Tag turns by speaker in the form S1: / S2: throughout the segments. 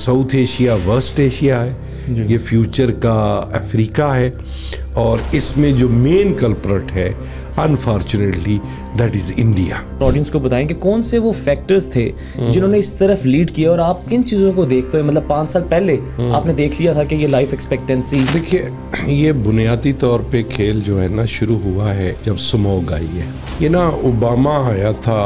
S1: South Asia waste Asia है ये future का अफ्रीका है
S2: और इसमें जो मेन कल्परेट है unfortunately that is India audience को बताएं कि कौन से वो फैक्टर्स थे हम्म। जिन्होंने इस तरफ लीड किया और आप किन चीज़ों को देखते हो मतलब पाँच साल पहले हम्म। आपने देख लिया था कि ये लाइफ एक्सपेक्टेंसी देखिए ये
S1: बुनियादी तौर पे खेल जो है ना शुरू हुआ है जब सुमोग आई है ये ना ओबामा आया था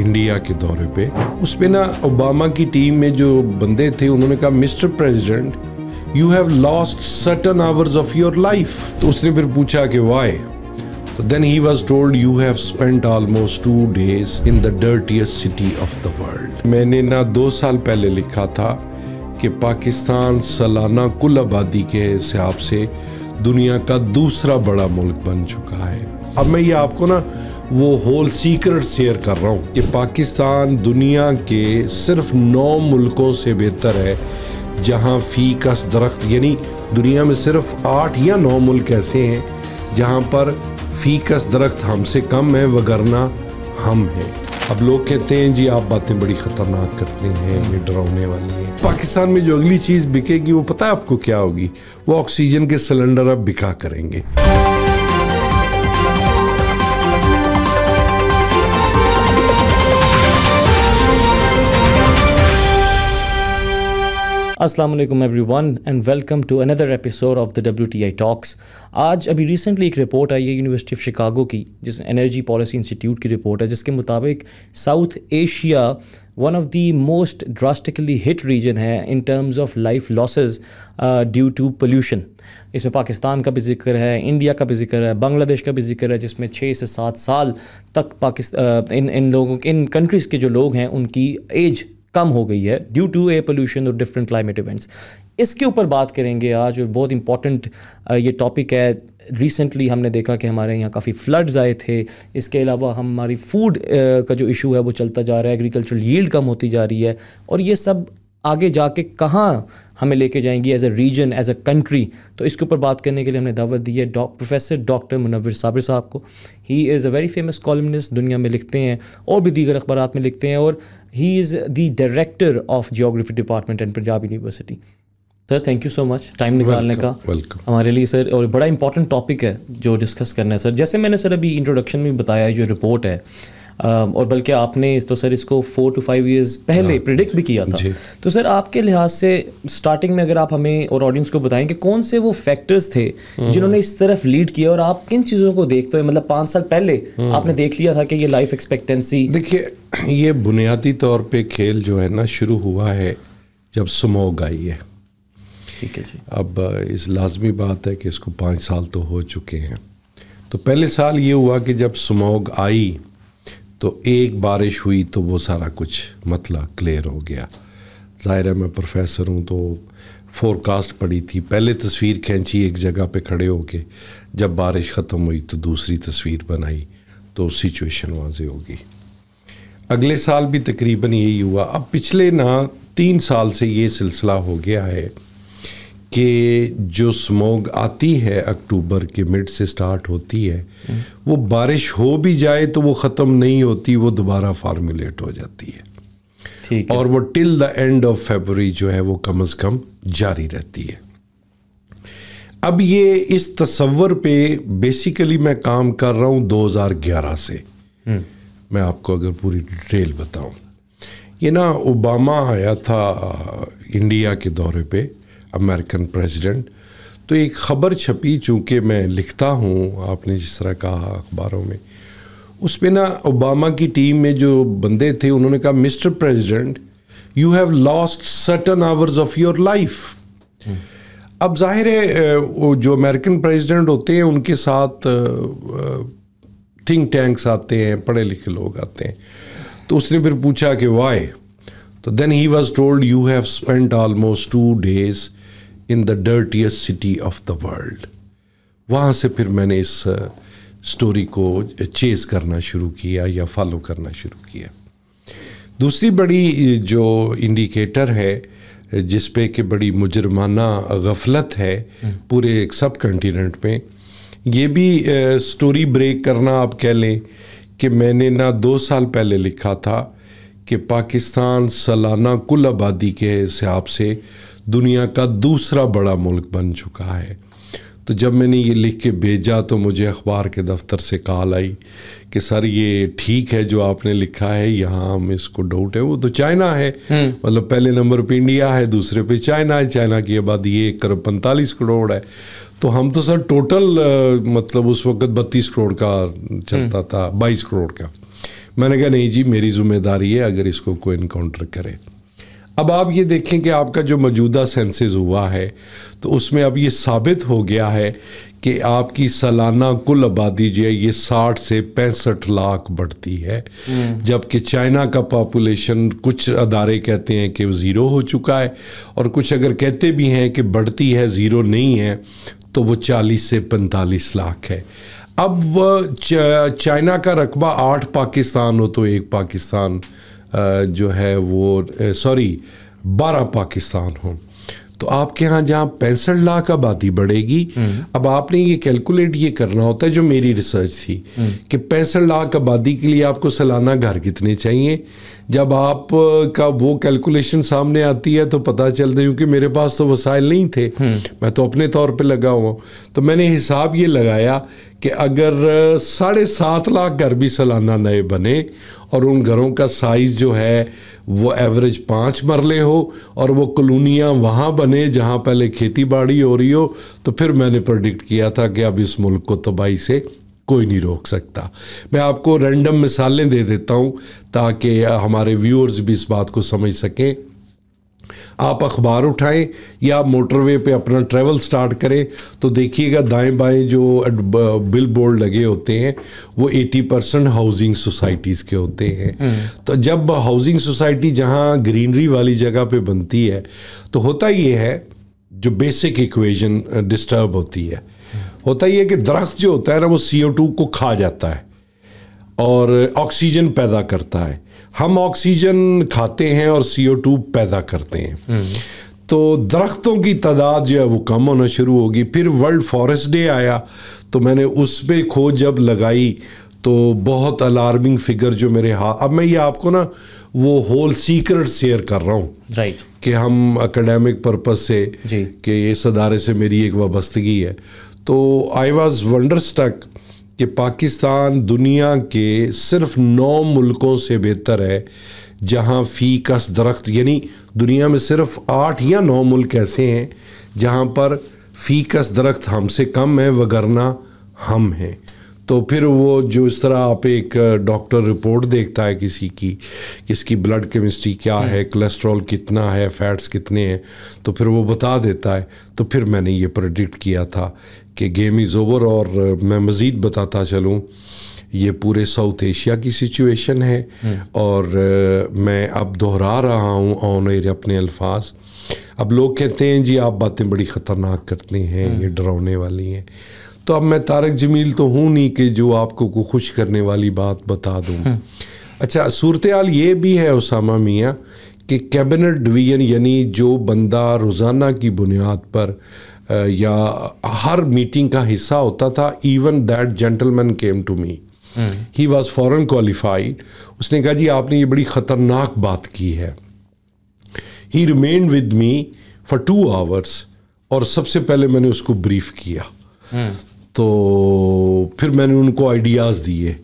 S1: इंडिया के दौरे पे उसमें ना ओबामा की टीम में जो बंदे थे उन्होंने कहा mister president you have lost certain hours of your life तो उसने फिर पूछा कि वाई तो then he was told you have spent almost two days in the dirtiest city of the world मैंने ना दो साल पहले लिखा था कि पाकिस्तान सालाना कुल आबादी के हिसाब से दुनिया का दूसरा बड़ा मुल्क बन चुका है अब मैं ये आपको ना वो होल सीक्रेट शेयर कर रहा हूँ कि पाकिस्तान दुनिया के सिर्फ नौ मुल्कों से बेहतर है जहाँ फ़ी कस दरख्त यानी दुनिया में सिर्फ आठ या नौ मुल्क ऐसे हैं जहाँ पर फ़ी कस दरख्त हमसे कम है वगरना हम हैं अब लोग कहते हैं जी आप बातें बड़ी ख़तरनाक करते हैं ये डरावने वाली है पाकिस्तान में जो अगली चीज़ बिकेगी वो पता है आपको क्या होगी वो ऑक्सीजन के सिलेंडर अब बिका करेंगे
S2: अस्सलाम वालेकुम everyone and welcome to another episode of the I talks आज अभी रिसेंटली एक रिपोर्ट आई है यूनिवर्सिटी ऑफ शिकागो की जिस एनर्जी पॉलिसी इंस्टीट्यूट की रिपोर्ट है जिसके मुताबिक South Asia one of the most drastically hit region है in terms of life losses due to pollution इसमें पाकिस्तान का भी जिक्र है इंडिया का भी जिक्र है बांग्लादेश का भी जिक्र है जिसमें छः से सात साल तक पाकिस्तान uh, इन इन लोगों इन कंट्रीज़ के जो लोग हैं उनकी एज कम हो गई है ड्यू टू एयर पोल्यूशन और डिफरेंट क्लाइमेट इवेंट्स इसके ऊपर बात करेंगे आज और बहुत इंपॉर्टेंट ये टॉपिक है रिसेंटली हमने देखा कि हमारे यहाँ काफ़ी फ्लड्स आए थे इसके अलावा हमारी फूड का जो इशू है वो चलता जा रहा है एग्रीकल्चरल यील्ड कम होती जा रही है और ये सब आगे जाके कहाँ हमें लेके जाएंगी as a region as a country तो इसके ऊपर बात करने के लिए हमने दावत दी है डॉ प्रोफेसर डॉक्टर मुनवर साबिर साहब को he is a very famous columnist दुनिया में लिखते हैं और भी दीगर अखबार में लिखते हैं और he is the director of geography department and Punjab university sir thank you so much time निकालने का welcome. हमारे लिए सर और बड़ा इंपॉर्टेंट टॉपिक है जो डिस्कस करना है सर जैसे मैंने सर अभी इंट्रोडक्शन में बताया जो रिपोर्ट है और बल्कि आपने तो सर इसको फोर टू फाइव ईयर्स पहले प्रिडिक्ट हाँ, भी किया था तो सर आपके लिहाज से स्टार्टिंग में अगर आप हमें और ऑडियंस को बताएं कि कौन से वो फैक्टर्स थे हम्म। जिन्होंने इस तरफ लीड किया और आप किन चीज़ों को देखते हो मतलब पाँच साल पहले हम्म। आपने देख लिया था कि ये लाइफ एक्सपेक्टेंसी देखिए
S1: ये बुनियादी तौर पर खेल जो है ना शुरू हुआ है जब स्मोग आई है ठीक है जी अब इस लाजमी बात है कि इसको पाँच साल तो हो चुके हैं तो पहले साल ये हुआ कि जब स्मोग आई तो एक बारिश हुई तो वो सारा कुछ मतला क्लियर हो गया ज़ाहिर है मैं प्रोफेसर हूँ तो फोरकास्ट पड़ी थी पहले तस्वीर खींची एक जगह पे खड़े होके जब बारिश ख़त्म हुई तो दूसरी तस्वीर बनाई तो सिचुएशन वाजे होगी अगले साल भी तकरीबन यही हुआ अब पिछले ना तीन साल से ये सिलसिला हो गया है कि जो स्मोग आती है अक्टूबर के मिड से स्टार्ट होती है वो बारिश हो भी जाए तो वो ख़त्म नहीं होती वो दोबारा फार्मूलेट हो जाती है ठीक और वो till the end of February जो है वो कम अज़ कम जारी रहती है अब ये इस तस्वर पे बेसिकली मैं काम कर रहा हूँ 2011 से हम्म। मैं आपको अगर पूरी डिटेल बताऊँ ये ना ओबामा आया था इंडिया के दौरे पे अमेरिकन प्रेसिडेंट तो एक ख़बर छपी चूँकि मैं लिखता हूँ आपने जिस तरह कहा अखबारों में उस पर ना ओबामा की टीम में जो बंदे थे उन्होंने कहा mister president you have lost certain hours of your life अब जाहिर है वो जो अमेरिकन प्रेसिडेंट होते हैं उनके साथ थिंक टैंक्स आते हैं पढ़े लिखे लोग आते हैं तो उसने फिर पूछा कि वाई तो then he was told you have spent almost two days in the dirtiest city of the world वहाँ से फिर मैंने इस स्टोरी को चेज करना शुरू किया या फॉलो करना शुरू किया दूसरी बड़ी जो इंडिकेटर है जिस पे कि बड़ी मुजरमाना गफलत है हम्म। पूरे एक सब कंटिनेंट में ये भी स्टोरी ब्रेक करना आप कह लें कि मैंने ना दो साल पहले लिखा था कि पाकिस्तान सालाना कुल आबादी के हिसाब से दुनिया का दूसरा बड़ा मुल्क बन चुका है तो जब मैंने ये लिख के भेजा तो मुझे अखबार के दफ्तर से कॉल आई कि सर ये ठीक है जो आपने लिखा है यहाँ हम इसको डाउट है वो तो चाइना है हम्म। मतलब पहले नंबर पे इंडिया है दूसरे पे चाइना है चाइना की आबादी एक करोड़ पैंतालीस करोड़ है तो हम तो सर टोटल मतलब उस वक्त बत्तीस करोड़ का चलता हम्म। था बाईस करोड़ का मैंने कहा नहीं जी मेरी जिम्मेदारी है अगर इसको कोई इनकाउंटर करे अब आप ये देखें कि आपका जो मौजूदा सेंसेस हुआ है तो उसमें अब ये साबित हो गया है कि आपकी सालाना कुल आबादी जो है ये साठ से पैंसठ लाख बढ़ती है हम्म। जबकि चाइना का पॉपुलेशन कुछ अदारे कहते हैं कि ज़ीरो हो चुका है और कुछ अगर कहते भी हैं कि बढ़ती है ज़ीरो नहीं है तो वो चालीस से पैंतालीस लाख है अब चाइना का रकबा आठ पाकिस्तान हो तो एक पाकिस्तान जो है वो सॉरी बारह पाकिस्तान हो तो आपके यहाँ जहाँ पैंसठ लाख आबादी बढ़ेगी हम्म। अब आपने ये कैलकुलेट ये करना होता है जो मेरी रिसर्च थी हम्म। कि पैंसठ लाख आबादी के लिए आपको सालाना घर कितने चाहिए जब आप का वो कैलकुलेशन सामने आती है तो पता चलता है क्योंकि मेरे पास तो वसाइल नहीं थे हम्म। मैं तो अपने तौर पे लगा हुआ तो मैंने हिसाब ये लगाया कि अगर साढ़े सात लाख घर भी सालाना नए बने और उन घरों का साइज़ जो है वो एवरेज पाँच मरले हो और वो कलोनियाँ वहाँ बने जहाँ पहले खेती बाड़ी हो रही हो तो फिर मैंने प्रडिक्ट किया था कि अब इस मुल्क को तबाही से कोई नहीं रोक सकता मैं आपको रैंडम मिसालें दे देता हूँ ताकि हमारे व्यूअर्स भी इस बात को समझ सकें आप अखबार उठाएं या मोटरवे पे अपना ट्रैवल स्टार्ट करें तो देखिएगा दाएं बाएं जो बिल बोर्ड लगे होते हैं वो 80 परसेंट हाउसिंग सोसाइटीज़ के होते हैं हम्म। तो जब हाउसिंग सोसाइटी जहां ग्रीनरी वाली जगह पे बनती है तो होता ये है जो बेसिक इक्वेशन डिस्टर्ब होती है होता ये है कि दरख्त जो होता है ना वो सी को खा जाता है और ऑक्सीजन पैदा करता है हम ऑक्सीजन खाते हैं और सी ओ टू पैदा करते हैं हम्म। तो दरख्तों की तादाद जो है वो कम होना शुरू होगी फिर वर्ल्ड फॉरेस्ट डे आया तो मैंने उस पर खोज जब लगाई तो बहुत अलार्मिंग फिगर जो मेरे हाथ अब मैं ये आपको ना वो होल सीक्रेट शेयर कर रहा हूँ राइट right. कि हम एकेडमिक पर्पज़ से कि इस अदारे से मेरी एक वाबस्तगी है तो आई वॉज़ वंडर स्टक कि पाकिस्तान दुनिया के सिर्फ नौ मुल्कों से बेहतर है जहाँ फ़ी कस दरख्त यानी दुनिया में सिर्फ आठ या नौ मुल्क ऐसे हैं जहाँ पर फ़ी कस दरख्त हमसे कम है वगरना हम हैं तो फिर वो जो इस तरह आप एक डॉक्टर रिपोर्ट देखता है किसी की किसकी ब्लड केमिस्ट्री क्या हम्म। है कोलेस्ट्रॉल कितना है फैट्स कितने हैं तो फिर वो बता देता है तो फिर मैंने ये प्रडिक्ट किया था कि गेम इज़ ओवर और मैं मज़ीद बताता चलूँ ये पूरे साउथ एशिया की सिचुएशन है हम्म। और मैं अब दोहरा रहा हूँ ऑन एयर अपने अल्फाज अब लोग कहते हैं जी आप बातें बड़ी ख़तरनाक करते हैं ये हम्म। डरावने वाली हैं तो अब मैं तारक जमील तो हूँ नहीं कि जो आपको को खुश करने वाली बात बता दूँ हम्म। अच्छा सूरत हाल ये भी है उसामा मियाँ कि कैबिनेट डिवीजन यानी जो बंदा रोज़ाना की बुनियाद पर या हर मीटिंग का हिस्सा होता था even that gentleman came to me he was foreign qualified उसने कहा जी आपने ये बड़ी ख़तरनाक बात की है he remain with me for two hours और सबसे पहले मैंने उसको ब्रीफ किया हम्म। तो फिर मैंने उनको आइडियाज़ दिए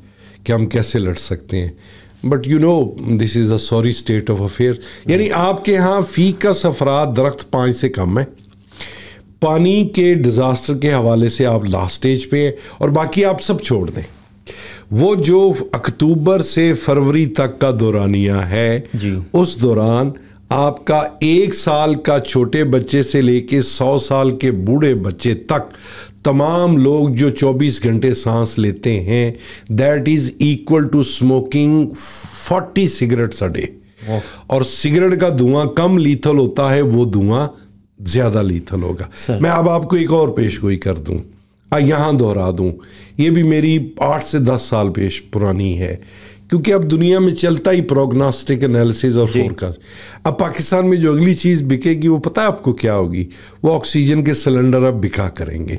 S1: कि हम कैसे लड़ सकते हैं but you know this is a sorry state of affair यानी आपके यहाँ फी का सफरा दरख्त पाँच से कम है पानी के डिज़ास्टर के हवाले से आप लास्ट स्टेज पे हैं और बाकी आप सब छोड़ दें वो जो अक्टूबर से फरवरी तक का दौरानिया है जी। उस दौरान आपका एक साल का छोटे बच्चे से लेके सौ साल के बूढ़े बच्चे तक तमाम लोग जो 24 घंटे सांस लेते हैं that is equal to smoking 40 cigarettes a day और सिगरेट का धुआं कम लीथल होता है वो धुआं ज़्यादा लीथल होगा मैं अब आपको एक और पेश गोई कर आ यहां दोहरा दूं ये भी मेरी आठ से दस साल पेश पुरानी है क्योंकि अब दुनिया में चलता ही प्रोग्नास्टिक एनालिसिस और फोरकास्ट अब पाकिस्तान में जो अगली चीज़ बिकेगी वो पता है आपको क्या होगी वो ऑक्सीजन के सिलेंडर अब बिका करेंगे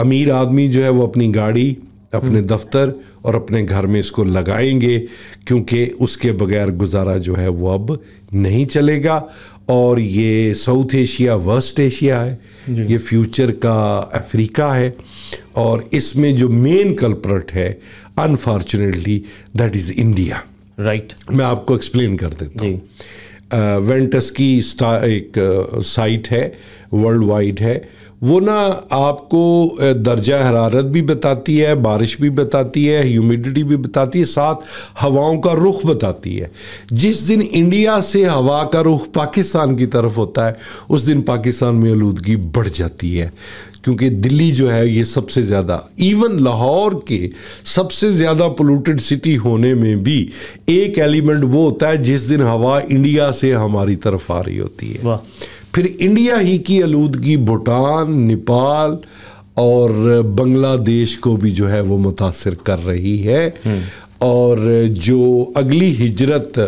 S1: अमीर आदमी जो है वो अपनी गाड़ी अपने हम्म। दफ्तर और अपने घर में इसको लगाएंगे क्योंकि उसके बगैर गुजारा जो है वो अब नहीं चलेगा और ये साउथ एशिया वेस्ट एशिया है ये फ्यूचर का अफ्रीका है और इसमें जो मेन कल्प्रट है unfortunately that is India right मैं आपको एक्सप्लेन कर देता हूँ वेंटस की एक साइट है वर्ल्ड वाइड है वो ना आपको दर्जा हरारत भी बताती है बारिश भी बताती है ह्यूमिडिटी भी बताती है साथ हवाओं का रुख बताती है जिस दिन इंडिया से हवा का रुख पाकिस्तान की तरफ होता है उस दिन पाकिस्तान में आलूदगी बढ़ जाती है क्योंकि दिल्ली जो है ये सबसे ज़्यादा इवन लाहौर के सबसे ज़्यादा पोलूटेड सिटी होने में भी एक एलिमेंट वो होता है जिस दिन हवा इंडिया से हमारी तरफ आ रही होती है वाह फिर इंडिया ही की आलूदगी भूटान नेपाल और बांग्लादेश को भी जो है वो मुतासर कर रही है हम्म। और जो अगली हिजरत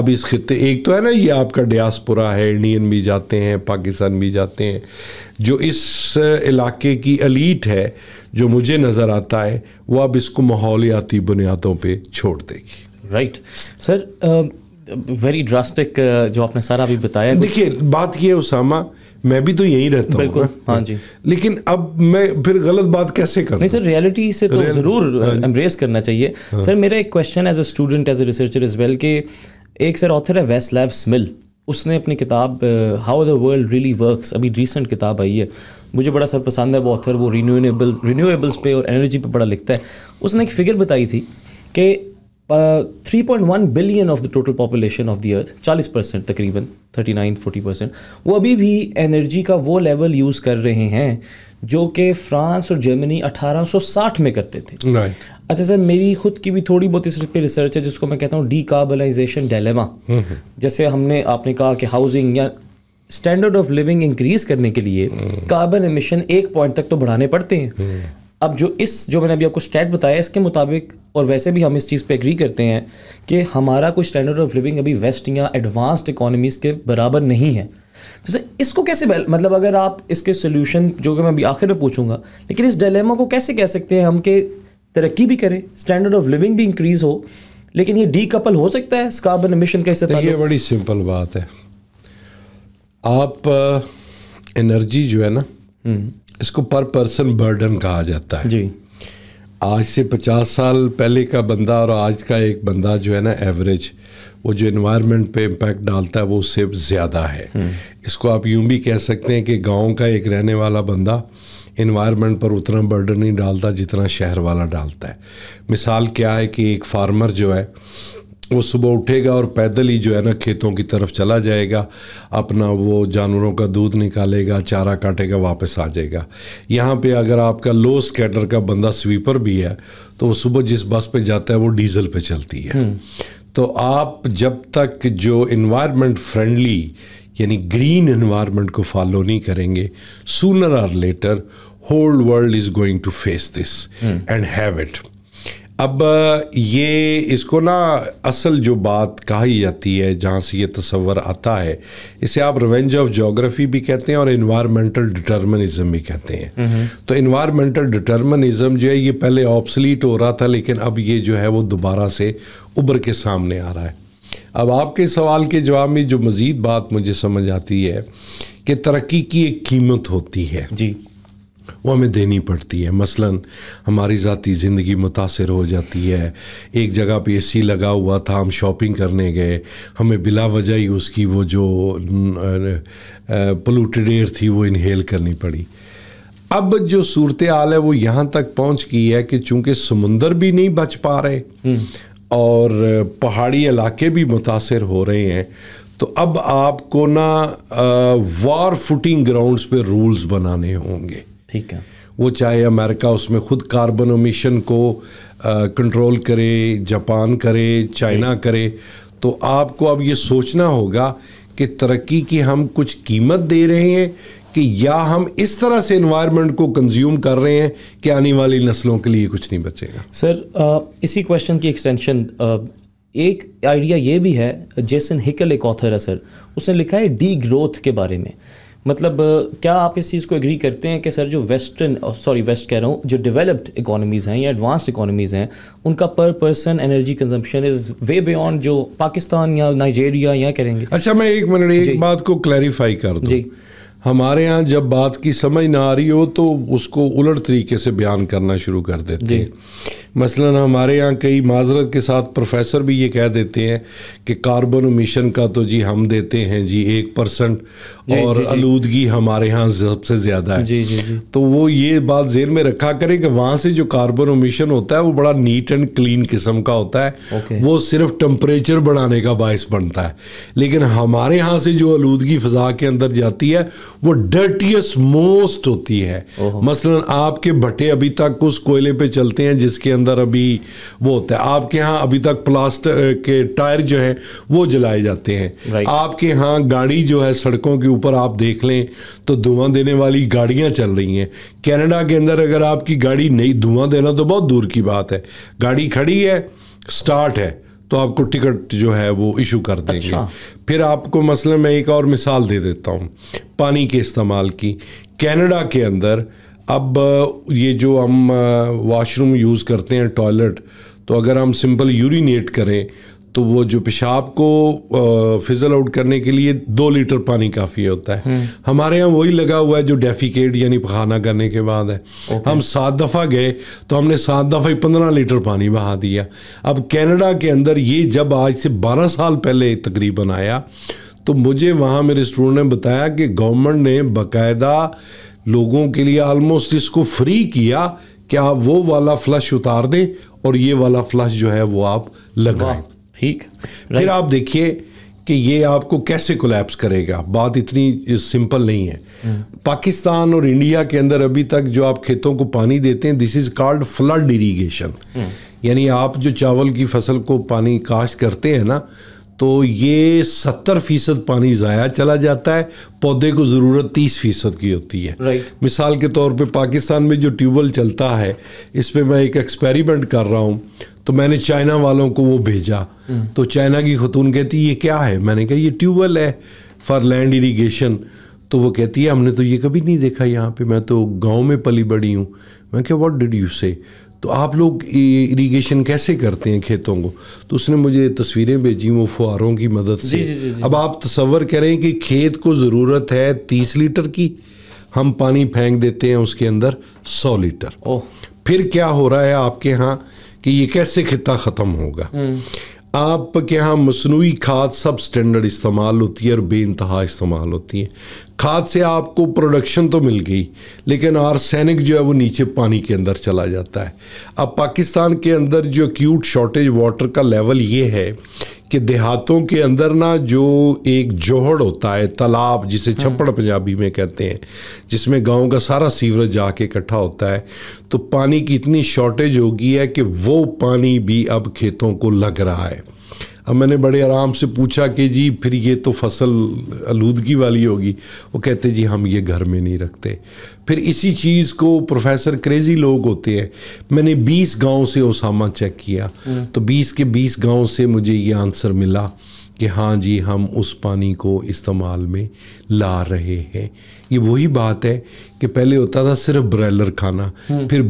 S1: अब इस खत्ते एक तो है ना ये आपका डियासपुरा है इंडियन भी जाते हैं पाकिस्तान भी जाते हैं जो इस इलाके की अलीट है जो मुझे नज़र आता है वो अब इसको माहौलियाती बुनियादों पे छोड़ देगी
S2: right right. Sir very drastic uh, जो आपने सारा अभी बताया देखिए बात है उसामा मैं भी तो यही रहता बिल्कुल हाँ जी लेकिन अब मैं फिर गलत बात कैसे करूँ नहीं सर रियलिटी से तो ज़रूर एम्ब्रेस uh, हाँ करना चाहिए हाँ। सर मेरा एक question as a student as a researcher is well के एक सर ऑथर है वेस्ट लैव स्मिल उसने अपनी किताब how the world really works अभी रिसेंट किताब आई है मुझे बड़ा सर पसंद है वो ऑथर वो रीनबल रीनबल्स पे और एनर्जी पे बड़ा लिखता है उसने एक फिगर बताई थी कि three point one billion of the total population of the earth चालीस परसेंट तकरीबन थर्टी नाइन फोर्टी परसेंट वो अभी भी एनर्जी का वो लेवल यूज़ कर रहे हैं जो कि फ्रांस और जर्मनी 1860 में करते थे right. अच्छा सर मेरी खुद की भी थोड़ी बहुत इस पे रिसर्च है जिसको मैं कहता हूँ डीकार्बनाइजेशन डेलेमा जैसे हमने आपने कहा कि हाउसिंग या स्टैंडर्ड ऑफ लिविंग इंक्रीज करने के लिए कार्बन हम्म। एमिशन एक पॉइंट तक तो बढ़ाने पड़ते हैं हम्म। अब जो इस जो मैंने अभी आपको स्टैट बताया इसके मुताबिक और वैसे भी हम इस चीज़ पे एग्री करते हैं कि हमारा कोई स्टैंडर्ड ऑफ लिविंग अभी वेस्ट या एडवांस्ड इकोनॉमीज़ के बराबर नहीं है तो सर इसको कैसे मतलब अगर आप इसके सोल्यूशन जो कि मैं अभी आखिर में पूछूंगा लेकिन इस डिलेमा को कैसे कह सकते हैं हम कि तरक्की भी करें स्टैंडर्ड ऑफ लिविंग भी इंक्रीज़ हो लेकिन ये डी कपल हो सकता है कार्बन एमिशन का इससे ये बड़ी सिंपल बात है
S1: आप एनर्जी uh, जो है ना हम्म। इसको पर पर्सन बर्डन कहा जाता है जी आज से पचास साल पहले का बंदा और आज का एक बंदा जो है ना एवरेज वो जो इन्वायरमेंट पे इम्पैक्ट डालता है वो उससे ज़्यादा है हम्म। इसको आप यूं भी कह सकते हैं कि गांव का एक रहने वाला बंदा इन्वायरमेंट पर उतना बर्डन नहीं डालता जितना शहर वाला डालता है मिसाल क्या है कि एक फार्मर जो है वो सुबह उठेगा और पैदल ही जो है ना खेतों की तरफ चला जाएगा अपना वो जानवरों का दूध निकालेगा चारा काटेगा वापस आ जाएगा यहाँ पे अगर आपका लो स्कैटर का बंदा स्वीपर भी है तो वो सुबह जिस बस पे जाता है वो डीजल पे चलती है हम्म। तो आप जब तक जो इन्वायरमेंट फ्रेंडली यानी ग्रीन इन्वायरमेंट को फॉलो नहीं करेंगे sooner or later whole world is going to face this and have it अब ये इसको ना असल जो बात कही जाती है जहाँ से ये तस्वर आता है इसे आप रिवेंज ऑफ जोग्राफी भी कहते हैं और इन्वायरमेंटल डिटर्मनिज़म भी कहते हैं तो इन्वायरमेंटल डिटर्मनिज़म जो है ये पहले ऑप्सलीट हो रहा था लेकिन अब ये जो है वो दोबारा से उभर के सामने आ रहा है अब आपके सवाल के जवाब में जो मज़ीद बात मुझे समझ आती है कि तरक्की की एक कीमत होती है जी वो हमें देनी पड़ती है मसलन हमारी ज़ाती ज़िंदगी मुतासर हो जाती है एक जगह पे एसी लगा हुआ था हम शॉपिंग करने गए हमें बिला वजह ही उसकी वो जो पोलूटेड एयर थी वो इनहेल करनी पड़ी अब जो सूरत हाल है वो यहाँ तक पहुँच गई है कि चूँकि समुंदर भी नहीं बच पा रहे हम्म। और पहाड़ी इलाके भी मुतासर हो रहे हैं तो अब आपको ना वॉर फुटिंग ग्राउंड्स पे रूल्स बनाने होंगे ठीक है वो चाहे अमेरिका उसमें खुद कार्बनोमिशन को कंट्रोल करे जापान करे चाइना करे तो आपको अब ये सोचना होगा कि तरक्की की हम कुछ कीमत दे रहे हैं कि या हम इस तरह से इन्वायरमेंट को कंज्यूम कर रहे हैं
S2: कि आने वाली नस्लों के लिए कुछ नहीं बचेगा सर इसी क्वेश्चन की एक्सटेंशन एक आइडिया ये भी है जेसन हिकल एक ऑथर है सर उसने लिखा है डी ग्रोथ के बारे में मतलब क्या आप इस चीज़ को एग्री करते हैं कि सर जो वेस्टर्न सॉरी वेस्ट कह रहा हूँ जो डेवलप्ड इकोनॉमीज़ हैं या एडवांस्ड इकोनॉमीज़ हैं उनका per person energy consumption is way beyond जो पाकिस्तान या नाइजेरिया या करेंगे
S1: अच्छा मैं एक मिनट एक बात को क्लैरिफाई कर दूँ जी हमारे यहाँ जब बात की समझ ना आ रही हो तो उसको उलट तरीके से बयान करना शुरू कर देते हैं मसलन हमारे यहाँ कई माजरत के साथ प्रोफेसर भी ये कह देते हैं कि कार्बन उमिशन का तो जी हम देते हैं जी एक परसेंट और आलूदगी हमारे यहाँ सबसे ज़्यादा है जी, जी, जी। तो वो ये बात जेन में रखा करें कि वहाँ से जो कार्बन उमिशन होता है वो बड़ा नीट एंड क्लीन किस्म का होता है वो सिर्फ टम्परेचर बढ़ाने का बायस बनता है लेकिन हमारे यहाँ से जो आलूदगी फ़जा के अंदर जाती है वो डर्टीएस्ट मोस्ट होती है मसलन आपके भट्टे अभी तक उस कोयले पे चलते हैं जिसके अंदर अभी वो होता है आपके यहाँ अभी तक प्लास्टिक के टायर जो है वो जलाए जाते हैं आपके यहाँ गाड़ी जो है सड़कों के ऊपर आप देख लें तो धुआं देने वाली गाड़ियाँ चल रही हैं कैनेडा के अंदर अगर आपकी गाड़ी नहीं धुआं देना तो बहुत दूर की बात है गाड़ी खड़ी है स्टार्ट है तो आपको टिकट जो है वो इशू कर देंगे अच्छा। फिर आपको मसलन मैं एक और मिसाल दे देता हूँ पानी के इस्तेमाल की कनाडा के अंदर अब ये जो हम वॉशरूम यूज़ करते हैं टॉयलेट तो अगर हम सिंपल यूरिनेट करें तो वो जो पेशाब को फिजल आउट करने के लिए दो लीटर पानी काफ़ी होता है हम्म। हमारे यहाँ वही लगा हुआ है जो डेफिकेट यानी पखाना करने के बाद है हम सात दफ़ा गए तो हमने सात दफ़ा ही पंद्रह लीटर पानी बहा दिया अब कनाडा के अंदर ये जब आज से बारह साल पहले तकरीबन आया तो मुझे वहाँ मेरे स्टूडेंट ने बताया कि गवर्नमेंट ने बाकायदा लोगों के लिए आलमोस्ट इसको फ्री किया कि आप वो वाला फ्लश उतार दें और ये वाला फ्लश जो है वो आप लगाएं ठीक फिर आप देखिए कि ये आपको कैसे कोलैप्स करेगा बात इतनी सिंपल नहीं है हम्म। पाकिस्तान और इंडिया के अंदर अभी तक जो आप खेतों को पानी देते हैं this is called flood irrigation यानी आप जो चावल की फसल को पानी काश्त करते हैं ना तो ये सत्तर फीसद पानी ज़ाया चला जाता है पौधे को ज़रूरत तीस फीसद की होती है right. मिसाल के तौर पे पाकिस्तान में जो ट्यूबवेल चलता है इस पर मैं एक एक्सपेरिमेंट कर रहा हूँ तो मैंने चाइना वालों को वो भेजा hmm. तो चाइना की खतून कहती ये क्या है मैंने कहा ये ट्यूबवेल है फॉर लैंड इरीगेशन तो वो कहती है हमने तो ये कभी नहीं देखा यहाँ पे मैं तो गाँव में पली बड़ी हूँ मैं क्या वॉट डिड यू से तो आप लोग इरिगेशन कैसे करते हैं खेतों को तो उसने मुझे तस्वीरें भेजी वो फुहारों की मदद से जी, जी, जी, अब आप तस्वर करें कि खेत को ज़रूरत है तीस लीटर की हम पानी फेंक देते हैं उसके अंदर सौ लीटर ओ। फिर क्या हो रहा है आपके यहाँ कि ये कैसे खिता ख़त्म होगा हम्म। आपके यहाँ मसनू खाद सब स्टैंडर्ड इस्तेमाल होती है और बे इस्तेमाल होती है खाद से आपको प्रोडक्शन तो मिल गई लेकिन आर्सेनिक जो है वो नीचे पानी के अंदर चला जाता है अब पाकिस्तान के अंदर जो क्यूट शॉर्टेज वाटर का लेवल ये है कि देहातों के अंदर ना जो एक जोहड़ होता है तालाब जिसे हम्म। छप्पड़ पंजाबी में कहते हैं जिसमें गांव का सारा सीवरेज जाके इकट्ठा होता है तो पानी की इतनी शॉर्टेज होगी है कि वो पानी भी अब खेतों को लग रहा है अब मैंने बड़े आराम से पूछा कि जी फिर ये तो फसल आलूदगी वाली होगी वो कहते जी हम ये घर में नहीं रखते फिर इसी चीज़ को प्रोफेसर क्रेज़ी लोग होते हैं मैंने 20 गांव से ओसामा चेक किया हम्म। तो 20 के 20 गांव से मुझे ये आंसर मिला कि हाँ जी हम उस पानी को इस्तेमाल में ला रहे हैं ये वही बात है कि पहले होता था सिर्फ ब्रायलर खाना हम्म। फिर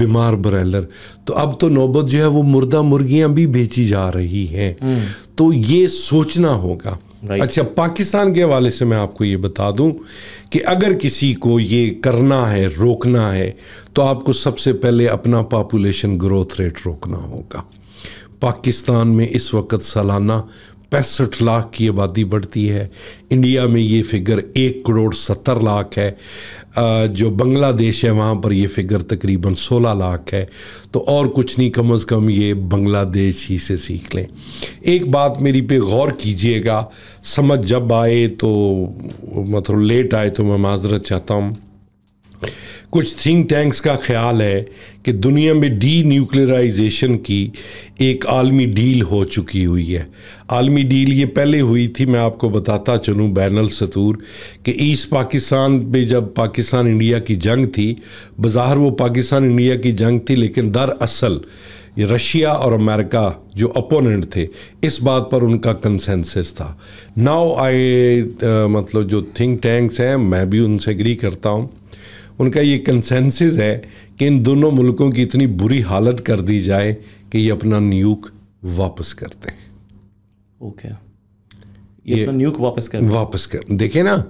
S1: बीमार ब्रायलर तो अब तो नौबत जो है वो मुर्दा मुर्गियां भी बेची जा रही हैं हम्म। तो ये सोचना होगा अच्छा पाकिस्तान के हवाले से मैं आपको ये बता दूं कि अगर किसी को ये करना है रोकना है तो आपको सबसे पहले अपना पॉपुलेशन ग्रोथ रेट रोकना होगा पाकिस्तान में इस वक्त सालाना पैंसठ लाख की आबादी बढ़ती है इंडिया में ये फिगर एक करोड़ सत्तर लाख है जो बांग्लादेश है वहाँ पर ये फिगर तकरीबन सोलह लाख है तो और कुछ नहीं कम अज़ कम ये बांग्लादेश ही से सीख लें एक बात मेरी पे गौर कीजिएगा समझ जब आए तो मतलब लेट आए तो मैं माजरत चाहता हूँ कुछ थिंक टैंक्स का ख्याल है कि दुनिया में डी न्यूक्लियराइजेशन की एक आलमी डील हो चुकी हुई है आलमी डील ये पहले हुई थी मैं आपको बताता चलूँ बैनल सतूर कि ईस्ट पाकिस्तान में जब पाकिस्तान इंडिया की जंग थी बाज़ार वो पाकिस्तान इंडिया की जंग थी लेकिन दरअसल ये रशिया और अमेरिका जो अपोनेंट थे इस बात पर उनका कंसेंसस था नाउ आई मतलब जो थिंक टैंक्स हैं मैं भी उनसे एग्री करता हूँ उनका ये कंसेंसिस है कि इन दोनों मुल्कों की इतनी बुरी हालत कर दी जाए कि ये अपना न्यूक वापस
S2: कर दें ओके okay. ये, ये न्यूक वापस कर वापस
S1: कर देखे ना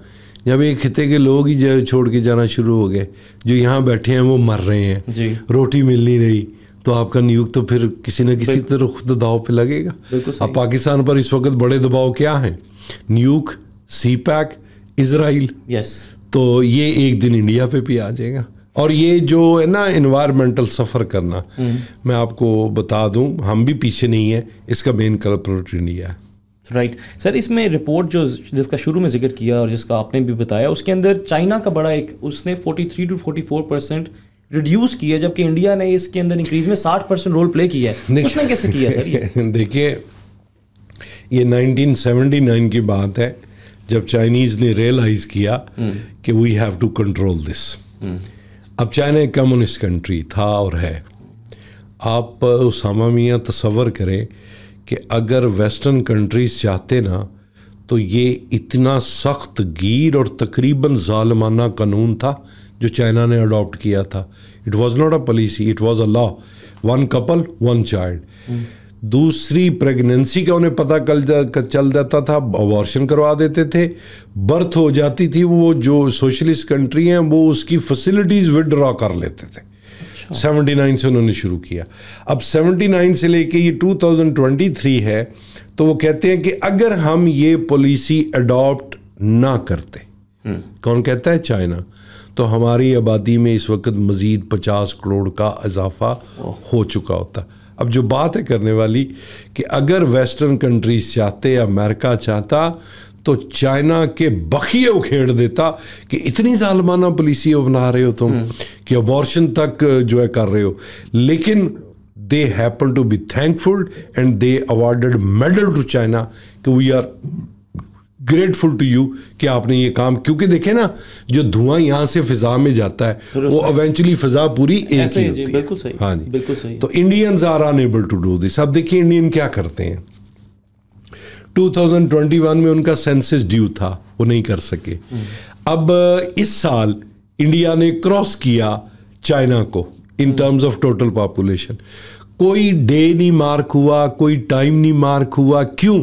S1: जब एक खिते के लोग ही जो छोड़ के जाना शुरू हो गए जो यहाँ बैठे हैं वो मर रहे हैं जी रोटी मिल नहीं रही तो आपका नियुक्त तो फिर किसी न किसी तरह दबाव पे लगेगा अब पाकिस्तान पर इस वक्त बड़े दबाव क्या हैं नियुक्त सी पैक इसराइल यस तो ये एक दिन इंडिया पे भी आ जाएगा और ये जो है ना इन्वायरमेंटल सफ़र करना हम्म। मैं आपको बता दूं हम भी पीछे नहीं है इसका
S2: मेन कल्परेट इंडिया है राइट right. सर इसमें रिपोर्ट जो जिसका शुरू में जिक्र किया और जिसका आपने भी बताया उसके अंदर चाइना का बड़ा एक उसने 43 टू 44 परसेंट रिड्यूस किया जबकि इंडिया ने इसके अंदर इंक्रीज में 60 परसेंट रोल प्ले किया है उसने कैसे किया सर ये
S1: देखिए ये 1979 की बात है जब चाइनीज़ ने रियलाइज़ किया हम्म। कि we have to control this अब चाइना एक कम्युनिस्ट कंट्री था और है आप उस हमामिया तस्वर करें कि अगर वेस्टर्न कंट्रीज चाहते ना तो ये इतना सख्त गिर और तकरीबन ालमाना कानून था जो चाइना ने अडॉप्ट किया था it was not a policy it was a law one couple one child दूसरी प्रेगनेंसी का उन्हें पता कल जा, चल जाता था अबॉर्शन करवा देते थे बर्थ हो जाती थी वो जो सोशलिस्ट कंट्री हैं वो उसकी फैसिलिटीज़ विड्रॉ कर लेते थे सेवेंटी अच्छा। नाइन से उन्होंने शुरू किया अब सेवेंटी नाइन से लेके ये टू थाउजेंड ट्वेंटी थ्री है तो वो कहते हैं कि अगर हम ये पॉलिसी अडॉप्ट ना करते हम्म। कौन कहता है चाइना तो हमारी आबादी में इस वक्त मज़ीद पचास करोड़ का इजाफा हो चुका होता अब जो बात है करने वाली कि अगर वेस्टर्न कंट्रीज चाहते अमेरिका चाहता तो चाइना के बखिए उखेड़ देता कि इतनी जालमाना पॉलिसी बना रहे हो तुम हम्म। कि अबॉर्शन तक जो है कर रहे हो लेकिन they happen to be thankful and they awarded medal to China कि we are grateful to you कि आपने ये काम क्योंकि देखे ना जो धुआं यहाँ से फिजा में जाता है वो अवेंचुअली फिजा पूरी एक ही होती बिल्कुल
S2: सही हाँ जी बिल्कुल सही
S1: तो Indians are unable to do this अब देखिए इंडियन क्या करते हैं 2021 में उनका सेंसिस ड्यू था वो नहीं कर सके अब इस साल इंडिया ने क्रॉस किया चाइना को in terms of total population कोई डे नहीं मार्क हुआ कोई टाइम नहीं मार्क हुआ क्यों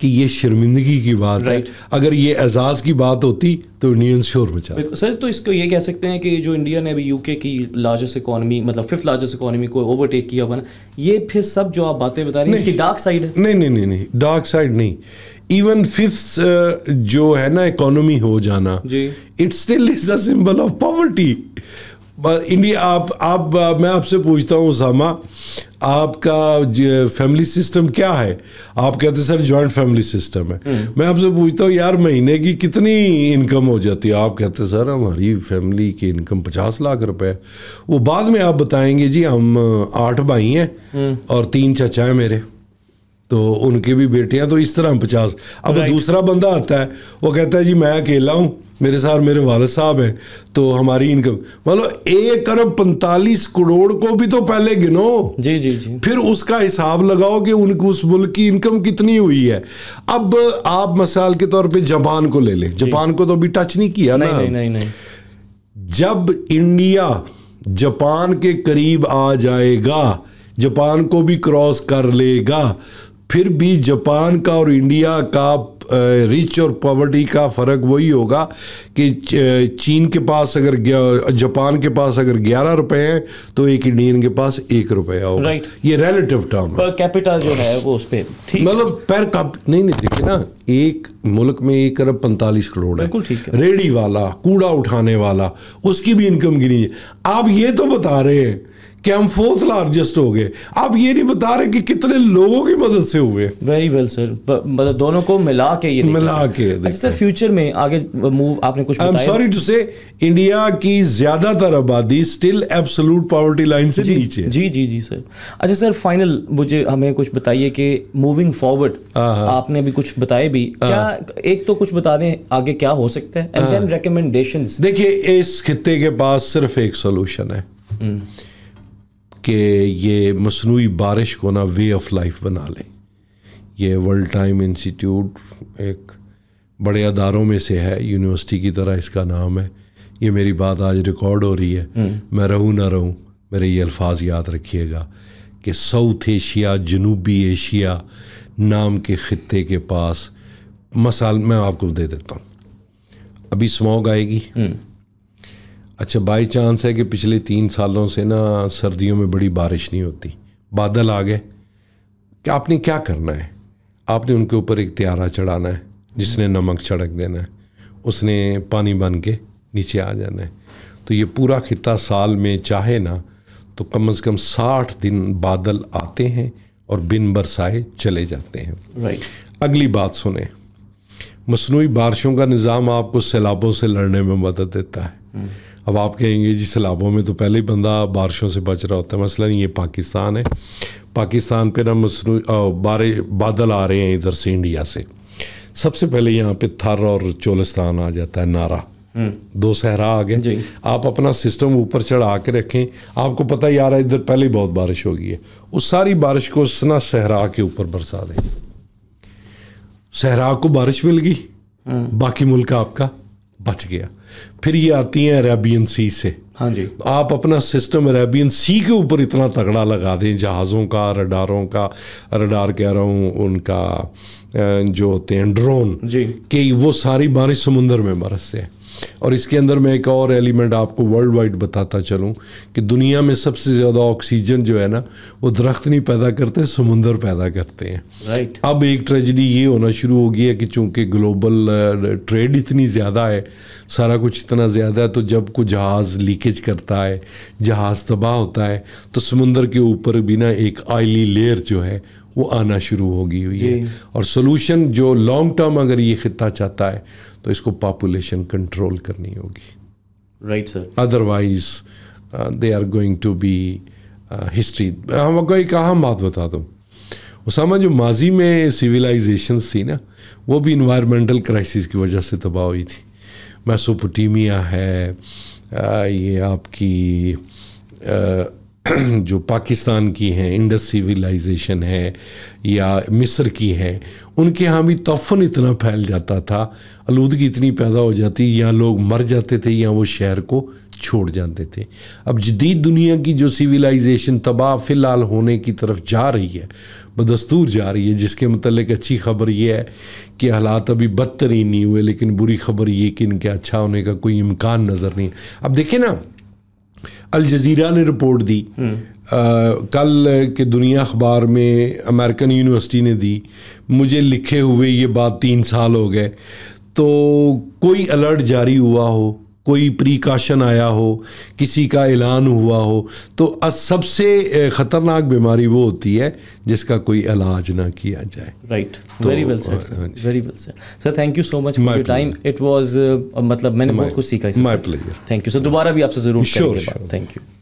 S1: कि ये शर्मिंदगी की बात right. है अगर ये एजाज़ की बात होती तो इंडियन शोर मचा
S2: सर तो इसको ये कह सकते हैं कि जो इंडिया ने अभी यूके की लार्जेस्ट इकोनॉमी मतलब फिफ्थ लार्जेस्ट इकोनॉमी को ओवरटेक किया बना ये फिर सब जो आप बातें बता रहे हैं इसकी डार्क साइड है
S1: नहीं नहीं नहीं नहीं डार्क साइड नहीं
S2: इवन फिफ्थ
S1: uh, जो है ना इकोनॉमी हो जाना it still is a symbol of poverty India आप आप मैं आपसे पूछता हूँ उसामा आपका फैमिली सिस्टम क्या है आप कहते सर जॉइंट फैमिली सिस्टम है हम्म। मैं आपसे पूछता हूँ यार महीने की कितनी इनकम हो जाती है आप कहते सर हमारी फैमिली की इनकम पचास लाख रुपए वो बाद में आप बताएंगे जी हम आठ भाई हैं हम्म। और तीन चाचा हैं मेरे तो उनके भी बेटियां तो इस तरह हम पचास अब दूसरा बंदा आता है वो कहता है जी मैं अकेला हूँ मेरे साथ मेरे वाल साहब हैं तो हमारी इनकम मतलब एक अरब पैंतालीस करोड़ को भी तो पहले गिनो जी जी जी फिर उसका हिसाब लगाओ कि उनको उस मुल्क की इनकम कितनी हुई है अब आप मिसाल के तौर पे जापान को ले लें जापान को तो अभी टच नहीं किया नहीं, ना नहीं नहीं नहीं जब इंडिया जापान के करीब आ जाएगा जापान को भी क्रॉस कर लेगा फिर भी जापान का और इंडिया का रिच और पॉवर्टी का फ़र्क वही होगा कि चीन के पास अगर जापान के पास अगर ग्यारह रुपए हैं तो एक इंडियन के पास एक रुपया होगा राइट ये रिलेटिव टर्म
S2: पर कैपिटल जो है वो उस पर
S1: मतलब पर कप नहीं नहीं देखिए ना एक मुल्क में एक अरब पैंतालीस करोड़ है रेडी वाला कूड़ा उठाने वाला उसकी भी इनकम गिनी है आप ये तो बता रहे हैं कि हम फोर्थ लार्जेस्ट हो गए आप ये नहीं बता रहे कि कितने लोगों की मदद
S2: से हुए वेरी वेल सर मतलब दोनों को मिला के ये मिला के सर अच्छा, फ्यूचर में आगे मूव आपने कुछ I am sorry to say India की ज़्यादातर आबादी स्टिल एब्सोलूट पॉवर्टी लाइन से जी, नीचे जी जी जी सर अच्छा सर फाइनल मुझे हमें कुछ बताइए कि मूविंग फॉरवर्ड हाँ, हाँ। आपने अभी कुछ बताए भी हाँ। क्या एक तो कुछ बता दें आगे क्या हो सकता है एंड देन
S1: रिकमेंडेशंस देखिए इस खत्ते के पास सिर्फ एक सोल्यूशन है हम्म। कि ये मसनू बारिश को ना वे ऑफ लाइफ बना लें ये वर्ल्ड टाइम इंस्टीट्यूट एक बड़े अदारों में से है यूनिवर्सिटी की तरह इसका नाम है ये मेरी बात आज रिकॉर्ड हो रही है हम्म। मैं रहूँ ना रहूँ मेरे ये अल्फाज याद रखिएगा कि साउथ एशिया जनूबी एशिया नाम के ख़त्े के पास मसाल मैं आपको दे देता हूँ अभी स्मॉग आएगी हम्म। अच्छा बाई चांस है कि पिछले तीन सालों से ना सर्दियों में बड़ी बारिश नहीं होती बादल आ गए कि आपने क्या करना है आपने उनके ऊपर एक त्यारा चढ़ाना है जिसने नमक छड़क देना है उसने पानी बन के नीचे आ जाना है तो ये पूरा खिता साल में चाहे ना तो कम अज़ कम साठ दिन बादल आते हैं और बिन बरसाए चले जाते हैं राइट right. अगली बात सुने मसनू बारिशों का निज़ाम आपको सैलाबों से लड़ने में मदद देता है hmm. अब आप कहेंगे जी सैलाबों में तो पहले ही बंदा बारिशों से बच रहा होता है मसला नहीं ये पाकिस्तान है पाकिस्तान पे ना मसनू बारे बादल आ रहे हैं इधर से इंडिया से सबसे पहले यहाँ पे थर और चोलिस्तान आ जाता है नारा हम्म। दो सहरा आ गए आप अपना सिस्टम ऊपर चढ़ा के रखें आपको पता ही आ रहा है इधर पहले ही बहुत बारिश हो गई है उस सारी बारिश को सना सहरा के ऊपर बरसा दें सहरा को बारिश मिल गई हम्म। बाकी मुल्क आपका बच गया फिर ये आती हैं अरेबियन सी से हाँ जी आप अपना सिस्टम अरेबियन सी के ऊपर इतना तगड़ा लगा दें जहाज़ों का रडारों का रडार कह रहा हूँ उनका जो होते हैं ड्रोन जी कि वो सारी बारिश समुंदर में बरसते हैं और इसके अंदर मैं एक और एलिमेंट आपको वर्ल्ड वाइड बताता चलूँ कि दुनिया में सबसे ज़्यादा ऑक्सीजन जो है ना वो दरख्त नहीं पैदा करते समुंदर पैदा करते हैं राइट right. अब एक ट्रेजडी ये होना शुरू हो गई है कि चूँकि ग्लोबल ट्रेड इतनी ज़्यादा है सारा कुछ इतना ज़्यादा है तो जब कोई जहाज़ लीकेज करता है जहाज़ तबाह होता है तो समुंदर के ऊपर बिना एक आयली लेयर जो है वो आना शुरू होगी हुई है और सोलूशन जो लॉन्ग टर्म अगर ये खत्ता चाहता है तो इसको पॉपुलेशन कंट्रोल करनी होगी right sir otherwise they are going to be history हम आपको एक अहम बात बता दूँ उसामा जो माजी में सिविलाइजेशन थी ना वो भी इन्वायरमेंटल क्राइसिस की वजह से तबाह हुई थी मैसोपोटीमिया है आ, ये आपकी आ, जो पाकिस्तान की हैं इंडस सिविलाइजेशन है या मिस्र की हैं उनके यहाँ भी तफन इतना फैल जाता था आलूदगी इतनी पैदा हो जाती या लोग मर जाते थे या वो शहर को छोड़ जाते थे अब जदीद दुनिया की जो सिविलाइजेशन तबाह फ़िलहाल होने की तरफ जा रही है बदस्तूर जा रही है जिसके मतलब अच्छी खबर यह है कि हालात अभी बदतर ही नहीं हुए लेकिन बुरी खबर ये कि इनके अच्छा होने का कोई इम्कान नज़र नहीं अब देखें ना अल जजीरा ने रिपोर्ट दी आ, हम्म। कल के दुनिया अखबार में अमेरिकन यूनिवर्सिटी ने दी मुझे लिखे हुए ये बात तीन साल हो गए तो कोई अलर्ट जारी हुआ हो कोई प्रीकाशन आया हो किसी का ऐलान हुआ हो तो सबसे ख़तरनाक बीमारी वो होती है जिसका कोई इलाज ना
S2: किया जाए right very well sir very well sir sir thank you so much for your time it was मतलब मैंने बहुत कुछ सीखा my pleasure thank you sir दोबारा भी आपसे ज़रूर थैंक यू